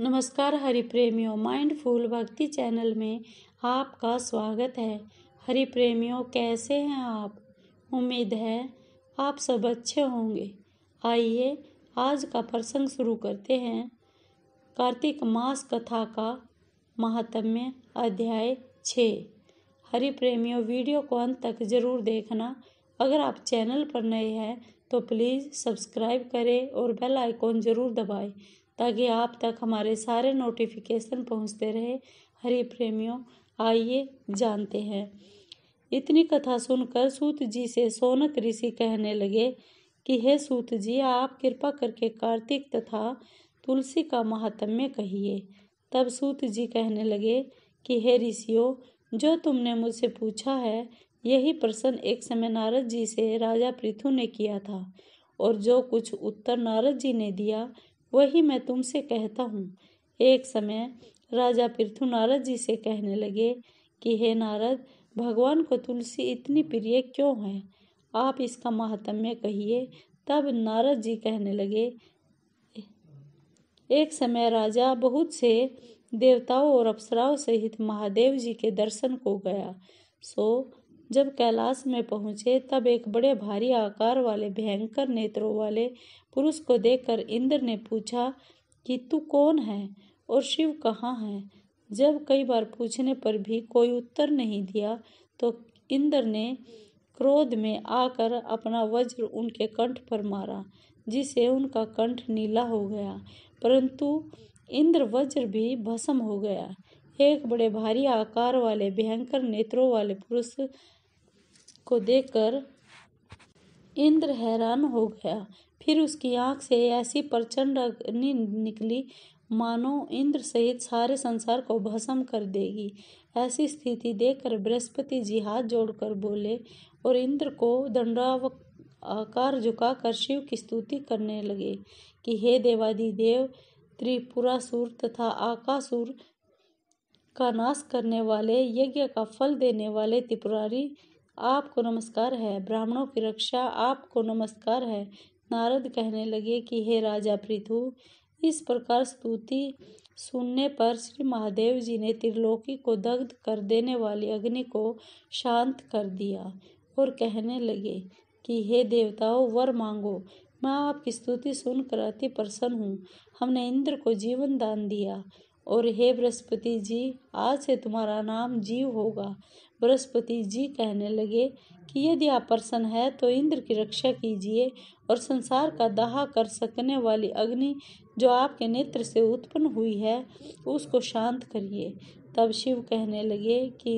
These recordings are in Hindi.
नमस्कार हरि प्रेमियों माइंडफुल भक्ति चैनल में आपका स्वागत है हरि प्रेमियों कैसे हैं आप उम्मीद है आप सब अच्छे होंगे आइए आज का प्रसंग शुरू करते हैं कार्तिक मास कथा का महात्म्य अध्याय छ हरि प्रेमियों वीडियो को अंत तक जरूर देखना अगर आप चैनल पर नए हैं तो प्लीज़ सब्सक्राइब करें और बेल आइकॉन ज़रूर दबाएं ताकि आप तक हमारे सारे नोटिफिकेशन पहुंचते रहे हरि प्रेमियों आइए जानते हैं इतनी कथा सुनकर सूत जी से सोनक ऋषि कहने लगे कि हे सूत जी आप कृपा करके कार्तिक तथा तुलसी का महात्म्य कहिए तब सूत जी कहने लगे कि हे ऋषियों जो तुमने मुझसे पूछा है यही प्रश्न एक समय नारद जी से राजा पृथु ने किया था और जो कुछ उत्तर नारद जी ने दिया वही मैं तुमसे कहता हूँ एक समय राजा पृथु नारद जी से कहने लगे कि हे नारद भगवान को तुलसी इतनी प्रिय क्यों है आप इसका महात्म्य कहिए तब नारद जी कहने लगे एक समय राजा बहुत से देवताओं और अप्सराओं सहित महादेव जी के दर्शन को गया सो जब कैलाश में पहुंचे तब एक बड़े भारी आकार वाले भयंकर नेत्रों वाले पुरुष को देखकर इंद्र ने पूछा कि तू कौन है और शिव कहाँ है जब कई बार पूछने पर भी कोई उत्तर नहीं दिया तो इंद्र ने क्रोध में आकर अपना वज्र उनके कंठ पर मारा जिसे उनका कंठ नीला हो गया परंतु इंद्र वज्र भी भस्म हो गया एक बड़े भारी आकार वाले भयंकर नेत्रों वाले पुरुष को देखकर इंद्र हैरान हो गया फिर उसकी आंख से ऐसी प्रचंड अग्नि निकली मानो इंद्र सहित सारे संसार को भस्म कर देगी ऐसी स्थिति देखकर बृहस्पति जी हाथ जोड़कर बोले और इंद्र को दंडाव आकार झुकाकर शिव की स्तुति करने लगे कि हे देवादि देव त्रिपुरासुर तथा आकासुर का नाश करने वाले यज्ञ का फल देने वाले त्रिपुरारी आपको नमस्कार है ब्राह्मणों की रक्षा आपको नमस्कार है नारद कहने लगे कि हे राजा पृथु इस प्रकार स्तुति सुनने पर श्री महादेव जी ने त्रिलोकी को दग्ध कर देने वाली अग्नि को शांत कर दिया और कहने लगे कि हे देवताओं वर मांगो मैं आपकी स्तुति सुनकर अति प्रसन्न हूँ हमने इंद्र को जीवन दान दिया और हे बृहस्पति जी आज से तुम्हारा नाम जीव होगा बृहस्पति जी कहने लगे कि यदि आप प्रसन्न है तो इंद्र की रक्षा कीजिए और संसार का दाह कर सकने वाली अग्नि जो आपके नेत्र से उत्पन्न हुई है उसको शांत करिए तब शिव कहने लगे कि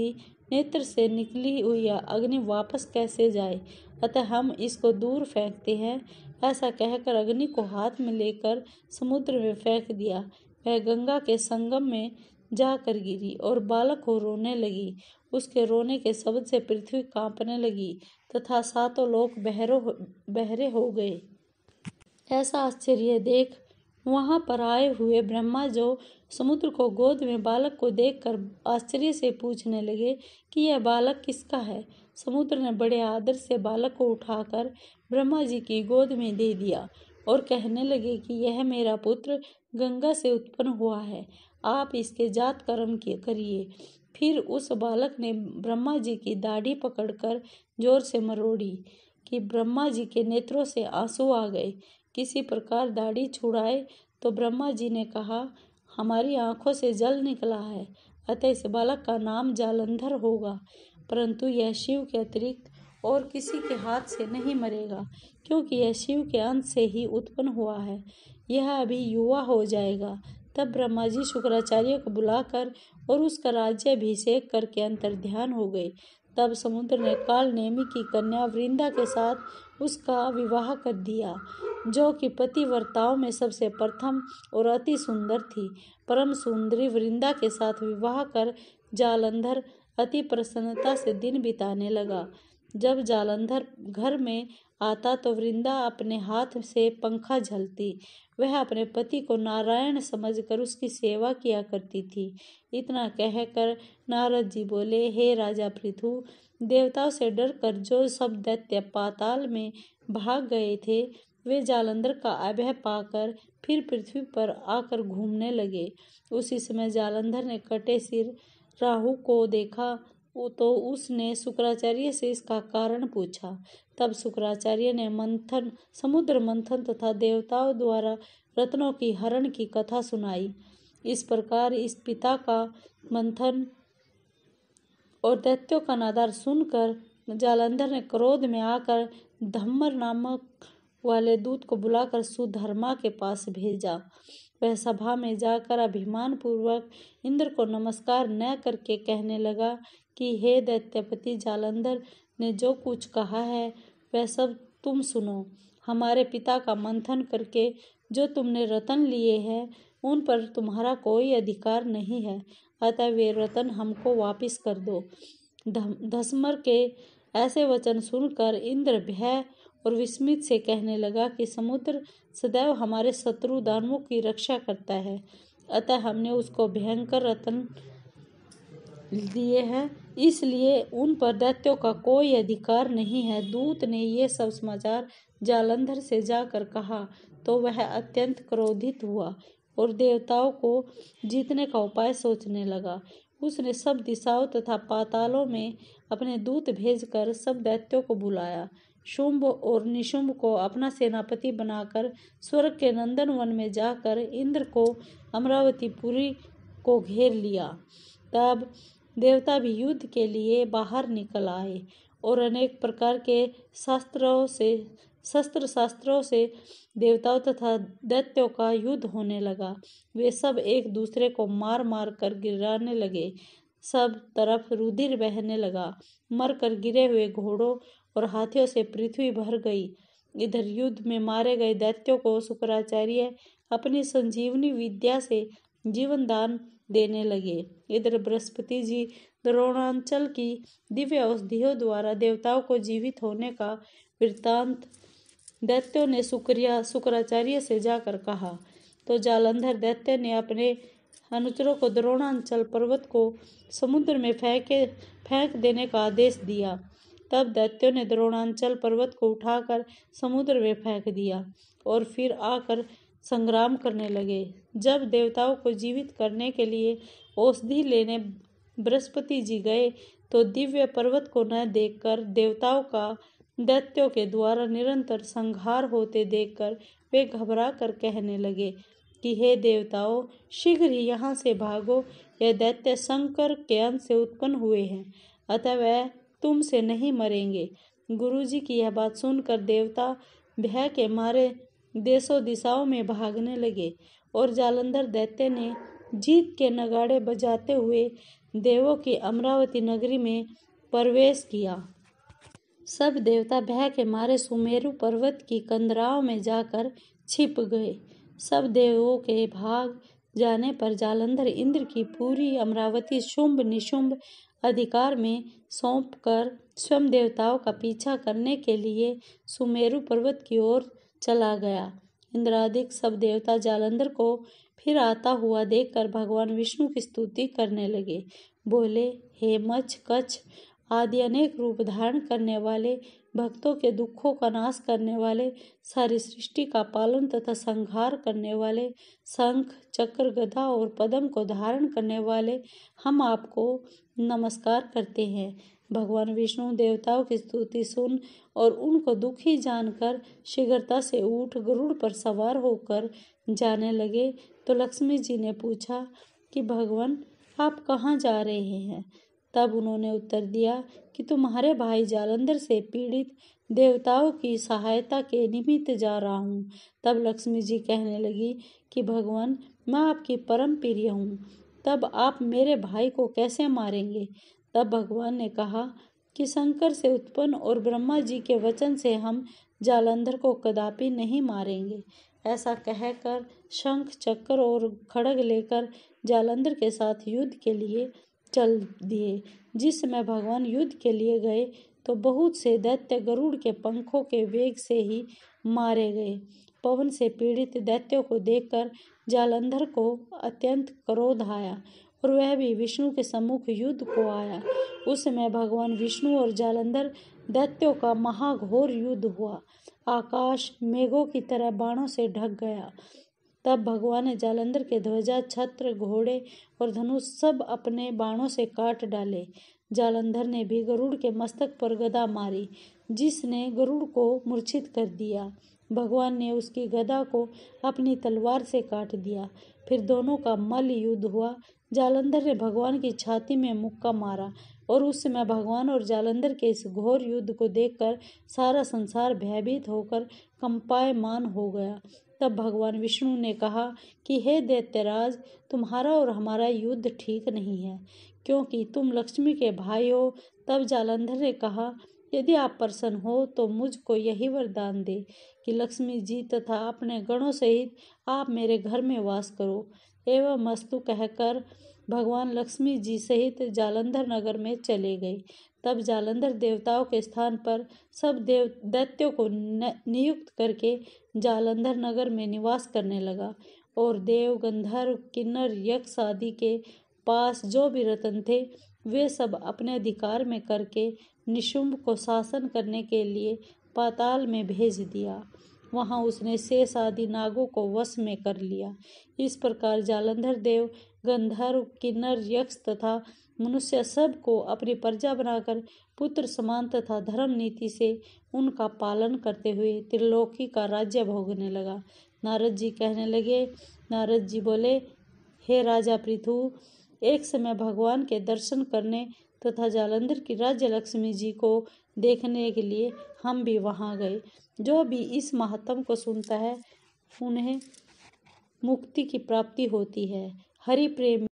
नेत्र से निकली हुई अग्नि वापस कैसे जाए अतः हम इसको दूर फेंकते हैं ऐसा कहकर अग्नि को हाथ में लेकर समुद्र में फेंक दिया वह गंगा के संगम में जाकर गिरी और बालक को रोने लगी उसके रोने के शब्द से पृथ्वी कांपने लगी तथा सातों लोग बहरो बहरे हो गए ऐसा आश्चर्य देख वहाँ पर आए हुए ब्रह्मा जो समुद्र को गोद में बालक को देखकर आश्चर्य से पूछने लगे कि यह बालक किसका है समुद्र ने बड़े आदर से बालक को उठाकर ब्रह्मा जी की गोद में दे दिया और कहने लगे कि यह मेरा पुत्र गंगा से उत्पन्न हुआ है आप इसके जात कर्म करिए फिर उस बालक ने ब्रह्मा जी की दाढ़ी पकड़कर जोर से मरोड़ी कि ब्रह्मा जी के नेत्रों से आंसू आ गए किसी प्रकार दाढ़ी छुड़ाए तो ब्रह्मा जी ने कहा हमारी आंखों से जल निकला है अतः इस बालक का नाम जालंधर होगा परंतु यह शिव के अतिरिक्त और किसी के हाथ से नहीं मरेगा क्योंकि यह शिव के अंत से ही उत्पन्न हुआ है यह अभी युवा हो जाएगा तब ब्रह्मा जी शुक्राचार्य को बुलाकर और उसका राज्य राज्याभिषेक करके अंतर्ध्यान हो गए तब समुद्र ने काल नेमी की कन्या वृंदा के साथ उसका विवाह कर दिया जो कि पतिवर्ताओं में सबसे प्रथम और अति सुंदर थी परम सुंदरी वृंदा के साथ विवाह कर जालंधर अति प्रसन्नता से दिन बिताने लगा जब जालंधर घर में आता तो वृंदा अपने हाथ से पंखा झलती वह अपने पति को नारायण समझकर उसकी सेवा किया करती थी इतना कहकर नारद जी बोले हे राजा पृथु देवताओं से डर कर जो सब दैत्य पाताल में भाग गए थे वे जालंधर का अभय पाकर फिर पृथ्वी पर आकर घूमने लगे उसी समय जालंधर ने कटे सिर राहु को देखा तो उसने शुक्राचार्य से इसका कारण पूछा तब शुक्राचार्य ने मंथन समुद्र मंथन तथा देवताओं द्वारा रत्नों की हरण की कथा सुनाई इस प्रकार इस पिता का मंथन और दैत्यों का नादार सुनकर जालंधर ने क्रोध में आकर धम्मर नामक वाले दूत को बुलाकर सुधर्मा के पास भेजा वह सभा में जाकर अभिमान पूर्वक इंद्र को नमस्कार न करके कहने लगा कि हे दैत्यपति जालंधर ने जो कुछ कहा है वह सब तुम सुनो हमारे पिता का मंथन करके जो तुमने रतन लिए हैं उन पर तुम्हारा कोई अधिकार नहीं है अतः वे रतन हमको वापस कर दो धस्मर के ऐसे वचन सुनकर इंद्र भय और विस्मित से कहने लगा कि समुद्र सदैव हमारे शत्रु दानवों की रक्षा करता है अतः हमने उसको भयंकर रतन दिए हैं इसलिए उन पर दैत्यों का कोई अधिकार नहीं है दूत ने ये सब समाचार जालंधर से जाकर कहा तो वह अत्यंत क्रोधित हुआ और देवताओं को जीतने का उपाय सोचने लगा उसने सब दिशाओं तथा पातालों में अपने दूत भेजकर सब दैत्यों को बुलाया शुंभ और निशुंभ को अपना सेनापति बनाकर स्वर्ग के नंदन वन में जाकर इंद्र को अमरावतीपुरी को घेर लिया तब देवता भी युद्ध के लिए बाहर निकल आए और अनेक प्रकार के शास्त्रों से शस्त्र शास्त्रों से देवताओं तथा दैत्यों का युद्ध होने लगा वे सब एक दूसरे को मार मार कर गिराने लगे सब तरफ रुधिर बहने लगा मर कर गिरे हुए घोड़ों और हाथियों से पृथ्वी भर गई इधर युद्ध में मारे गए दैत्यों को शुक्राचार्य अपनी संजीवनी विद्या से जीवन दान देने लगे इधर बृहस्पति जी द्रोणांचल की दिव्य औषधियों द्वारा देवताओं को जीवित होने का वृत्तांत दैत्यों ने शुक्रिया शुक्राचार्य से जाकर कहा तो जालंधर दैत्य ने अपने अनुचरों को द्रोणांचल पर्वत को समुद्र में फेंके फेंक देने का आदेश दिया तब दैत्यों ने द्रोणांचल पर्वत को उठाकर समुद्र में फेंक दिया और फिर आकर संग्राम करने लगे जब देवताओं को जीवित करने के लिए औषधि लेने बृहस्पति जी गए तो दिव्य पर्वत को न देखकर देवताओं का दैत्यों के द्वारा निरंतर संहार होते देखकर वे घबरा कर कहने लगे कि हे देवताओं शीघ्र ही यहाँ से भागो यह दैत्य शंकर के अंत से उत्पन्न हुए हैं अतः वह तुमसे नहीं मरेंगे गुरुजी की यह बात सुनकर देवता भय के मारे देशों दिशाओं में भागने लगे और जालंधर दैत्य ने जीत के नगाड़े बजाते हुए देवों की अमरावती नगरी में प्रवेश किया सब देवता भय के मारे सुमेरु पर्वत की कंदराओं में जाकर छिप गए सब देवों के भाग जाने पर जालंधर इंद्र की पूरी अमरावती शुंभ निशुंभ अधिकार में सौंप कर स्वयं देवताओं का पीछा करने के लिए सुमेरु पर्वत की ओर चला गया इंद्रादिक सब देवता जालंधर को फिर आता हुआ देखकर भगवान विष्णु की स्तुति करने लगे बोले हे मच्छ कच्छ आदि अनेक रूप धारण करने वाले भक्तों के दुखों का नाश करने वाले सारी सृष्टि का पालन तथा संहार करने वाले शंख चक्र गदा और पदम को धारण करने वाले हम आपको नमस्कार करते हैं भगवान विष्णु देवताओं की स्तुति सुन और उनको दुखी जानकर शीघ्रता से उठ गरुड़ पर सवार होकर जाने लगे तो लक्ष्मी जी ने पूछा कि भगवान आप कहाँ जा रहे हैं तब उन्होंने उत्तर दिया कि तुम्हारे भाई जालंधर से पीड़ित देवताओं की सहायता के निमित्त जा रहा हूँ तब लक्ष्मी जी कहने लगी कि भगवान मैं आपकी परम प्रिय हूँ तब आप मेरे भाई को कैसे मारेंगे तब भगवान ने कहा कि शंकर से उत्पन्न और ब्रह्मा जी के वचन से हम जालंधर को कदापि नहीं मारेंगे ऐसा कहकर शंख चक्कर और खड़ग लेकर जालंधर के साथ युद्ध के लिए चल दिए जिस समय भगवान युद्ध के लिए गए तो बहुत से दैत्य गरुड़ के पंखों के वेग से ही मारे गए पवन से पीड़ित दैत्यों को देखकर जालंधर को अत्यंत क्रोध आया और वह भी विष्णु के सम्मुख युद्ध को आया उस समय भगवान विष्णु और जालंधर दैत्यों का महाघोर युद्ध हुआ आकाश मेघों की तरह बाणों से ढक गया तब भगवान ने जालंधर के ध्वजा छत्र घोड़े और धनुष सब अपने बाणों से काट डाले जालंधर ने भी गरुड़ के मस्तक पर गदा मारी जिसने गरुड़ को मूर्छित कर दिया भगवान ने उसकी गदा को अपनी तलवार से काट दिया फिर दोनों का मल युद्ध हुआ जालंधर ने भगवान की छाती में मुक्का मारा और उस समय भगवान और जालंधर के इस घोर युद्ध को देखकर सारा संसार भयभीत होकर कंपायमान हो गया तब भगवान विष्णु ने कहा कि हे दैत्यराज तुम्हारा और हमारा युद्ध ठीक नहीं है क्योंकि तुम लक्ष्मी के भाई हो तब जालंधर ने कहा यदि आप प्रसन्न हो तो मुझको यही वरदान दे कि लक्ष्मी जी तथा अपने गणों सहित आप मेरे घर में वास करो एवं मस्तु कहकर भगवान लक्ष्मी जी सहित जालंधर नगर में चले गए तब जालंधर देवताओं के स्थान पर सब देव दैत्यों को नियुक्त करके जालंधर नगर में निवास करने लगा और देव गंधर्व किन्नर यक्ष आदि के पास जो भी रतन थे वे सब अपने अधिकार में करके निशुंभ को शासन करने के लिए पाताल में भेज दिया वहाँ उसने शेष आदि नागों को वश में कर लिया इस प्रकार जालंधर देव गंधर्व किन्नर यक्ष तथा मनुष्य सब को अपनी प्रजा बनाकर पुत्र समान तथा धर्म नीति से उनका पालन करते हुए त्रिलोकी का राज्य भोगने लगा नारद जी कहने लगे नारद जी बोले हे राजा पृथु एक समय भगवान के दर्शन करने तथा जालंधर की राज्य लक्ष्मी जी को देखने के लिए हम भी वहाँ गए जो भी इस महात्म को सुनता है उन्हें मुक्ति की प्राप्ति होती है हरि प्रेम